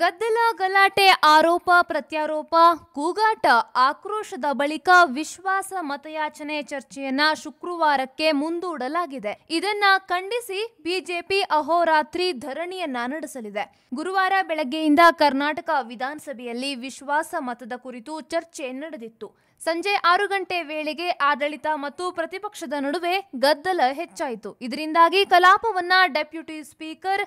ಗದ್ದಲ ಗಲಾಟೆ ಆರೋಪ ಪ್ರತ್ಯಾರೋಪ ಕೂಗಾಟ ಆಕ್ರೋಶದ ಬಳಿಕ ವಿಶ್ವಾಸ ಮತಯಾಚನೆ ಚರ್ಚೆಯನ್ನ ಶುಕ್ರವಾರಕ್ಕೆ ಮುಂದೂಡಲಾಗಿದೆ ಇದನ್ನ ಖಂಡಿಸಿ ಬಿಜೆಪಿ ಅಹೋರಾತ್ರಿ ಧರಣಿಯನ್ನ ನಡೆಸಲಿದೆ ಗುರುವಾರ ಬೆಳಗ್ಗೆಯಿಂದ ಕರ್ನಾಟಕ ವಿಧಾನಸಭೆಯಲ್ಲಿ ವಿಶ್ವಾಸ ಮತದ ಕುರಿತು ಚರ್ಚೆ ನಡೆದಿತ್ತು ಸಂಜೆ ಆರು ಗಂಟೆ ವೇಳೆಗೆ ಆಡಳಿತ ಮತ್ತು ಪ್ರತಿಪಕ್ಷದ ನಡುವೆ ಗದ್ದಲ ಹೆಚ್ಚಾಯಿತು ಇದರಿಂದಾಗಿ ಕಲಾಪವನ್ನ ಡೆಪ್ಯೂಟಿ ಸ್ಪೀಕರ್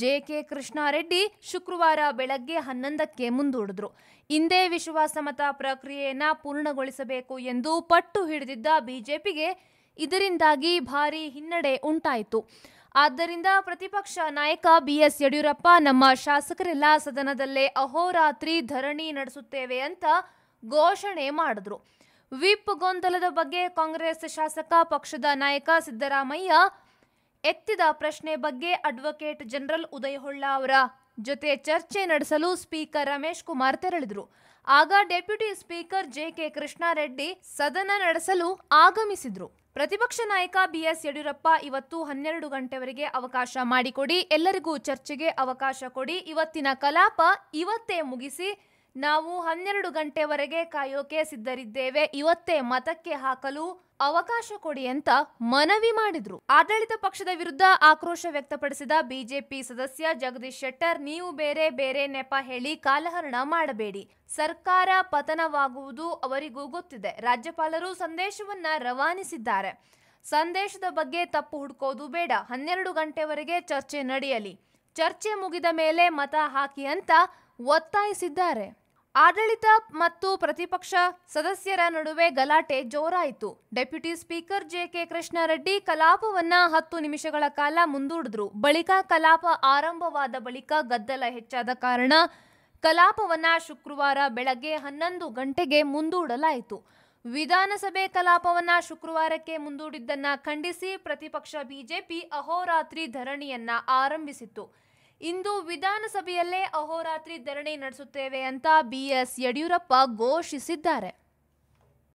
ಜೆಕೆ ಕೃಷ್ಣಾರೆಡ್ಡಿ ಶುಕ್ರವಾರ ಬೆಳಗ್ಗೆ ಹನ್ನೊಂದಕ್ಕೆ ಮುಂದೂಡಿದ್ರು ಇಂದೇ ವಿಶ್ವಾಸಮತ ಪ್ರಕ್ರಿಯೆಯನ್ನ ಪೂರ್ಣಗೊಳಿಸಬೇಕು ಎಂದು ಪಟ್ಟು ಹಿಡಿದಿದ್ದ ಬಿಜೆಪಿಗೆ ಇದರಿಂದಾಗಿ ಭಾರಿ ಹಿನ್ನಡೆ ಉಂಟಾಯಿತು ಆದ್ದರಿಂದ ಪ್ರತಿಪಕ್ಷ ನಾಯಕ ಬಿಎಸ್ ಯಡಿಯೂರಪ್ಪ ನಮ್ಮ ಶಾಸಕರೆಲ್ಲ ಸದನದಲ್ಲೇ ಅಹೋರಾತ್ರಿ ಧರಣಿ ನಡೆಸುತ್ತೇವೆ ಅಂತ ಘೋಷಣೆ ಮಾಡಿದ್ರು ವಿಪ್ ಗೊಂದಲದ ಬಗ್ಗೆ ಕಾಂಗ್ರೆಸ್ ಶಾಸಕ ಪಕ್ಷದ ನಾಯಕ ಸಿದ್ದರಾಮಯ್ಯ ಎತ್ತಿದ ಪ್ರಶ್ನೆ ಬಗ್ಗೆ ಅಡ್ವೊಕೇಟ್ ಜನರಲ್ ಉದಯಹೊಳ್ಳ ಹೊಳ್ಳ ಅವರ ಜೊತೆ ಚರ್ಚೆ ನಡೆಸಲು ಸ್ಪೀಕರ್ ರಮೇಶ್ ಕುಮಾರ್ ತೆರಳಿದರು ಆಗ deputy speaker J K Krishna Reddy ಸದನ ನಡೆಸಲು ಆಗಮಿಸಿದ್ರು ಪ್ರತಿಪಕ್ಷ ನಾಯಕ ಬಿಎಸ್ ಯಡಿಯೂರಪ್ಪ ಇವತ್ತು ಹನ್ನೆರಡು ಗಂಟೆವರೆಗೆ ಅವಕಾಶ ಮಾಡಿಕೊಡಿ ಎಲ್ಲರಿಗೂ ಚರ್ಚೆಗೆ ಅವಕಾಶ ಕೊಡಿ ಇವತ್ತಿನ ಕಲಾಪ ಇವತ್ತೇ ಮುಗಿಸಿ ನಾವು ಹನ್ನೆರಡು ಗಂಟೆವರೆಗೆ ಕಾಯೋಕೆ ಸಿದ್ಧರಿದ್ದೇವೆ ಇವತ್ತೇ ಮತಕ್ಕೆ ಹಾಕಲು ಅವಕಾಶ ಕೊಡಿ ಅಂತ ಮನವಿ ಮಾಡಿದ್ರು ಆಡಳಿತ ಪಕ್ಷದ ವಿರುದ್ಧ ಆಕ್ರೋಶ ವ್ಯಕ್ತಪಡಿಸಿದ ಬಿಜೆಪಿ ಸದಸ್ಯ ಜಗದೀಶ್ ಶೆಟ್ಟರ್ ನೀವು ಬೇರೆ ಬೇರೆ ನೆಪ ಹೇಳಿ ಕಾಲಹರಣ ಮಾಡಬೇಡಿ ಸರ್ಕಾರ ಪತನವಾಗುವುದು ಅವರಿಗೂ ಗೊತ್ತಿದೆ ರಾಜ್ಯಪಾಲರು ಸಂದೇಶವನ್ನ ರವಾನಿಸಿದ್ದಾರೆ ಸಂದೇಶದ ಬಗ್ಗೆ ತಪ್ಪು ಹುಡುಕೋದು ಬೇಡ ಹನ್ನೆರಡು ಗಂಟೆವರೆಗೆ ಚರ್ಚೆ ನಡೆಯಲಿ ಚರ್ಚೆ ಮುಗಿದ ಮೇಲೆ ಮತ ಹಾಕಿ ಅಂತ ಒತ್ತಾಯಿಸಿದ್ದಾರೆ ಆಡಳಿತ ಮತ್ತು ಪ್ರತಿಪಕ್ಷ ಸದಸ್ಯರ ನಡುವೆ ಗಲಾಟೆ ಜೋರಾಯಿತು ಡೆಪ್ಯೂಟಿ ಸ್ಪೀಕರ್ ಜೆಕೆ ಕೃಷ್ಣಾರೆಡ್ಡಿ ಕಲಾಪವನ್ನ ಹತ್ತು ನಿಮಿಷಗಳ ಕಾಲ ಮುಂದೂಡಿದ್ರು ಬಳಿಕ ಕಲಾಪ ಆರಂಭವಾದ ಬಳಿಕ ಗದ್ದಲ ಹೆಚ್ಚಾದ ಕಾರಣ ಕಲಾಪವನ್ನ ಶುಕ್ರವಾರ ಬೆಳಗ್ಗೆ ಹನ್ನೊಂದು ಗಂಟೆಗೆ ಮುಂದೂಡಲಾಯಿತು ವಿಧಾನಸಭೆ ಕಲಾಪವನ್ನ ಶುಕ್ರವಾರಕ್ಕೆ ಮುಂದೂಡಿದ್ದನ್ನ ಖಂಡಿಸಿ ಪ್ರತಿಪಕ್ಷ ಬಿಜೆಪಿ ಅಹೋರಾತ್ರಿ ಧರಣಿಯನ್ನ ಆರಂಭಿಸಿತ್ತು ಇಂದು ವಿಧಾನಸಭೆಯಲ್ಲೇ ಅಹೋರಾತ್ರಿ ಧರಣಿ ನಡೆಸುತ್ತೇವೆ ಅಂತ ಬಿಎಸ್ ಯಡಿಯೂರಪ್ಪ ಘೋಷಿಸಿದ್ದಾರೆ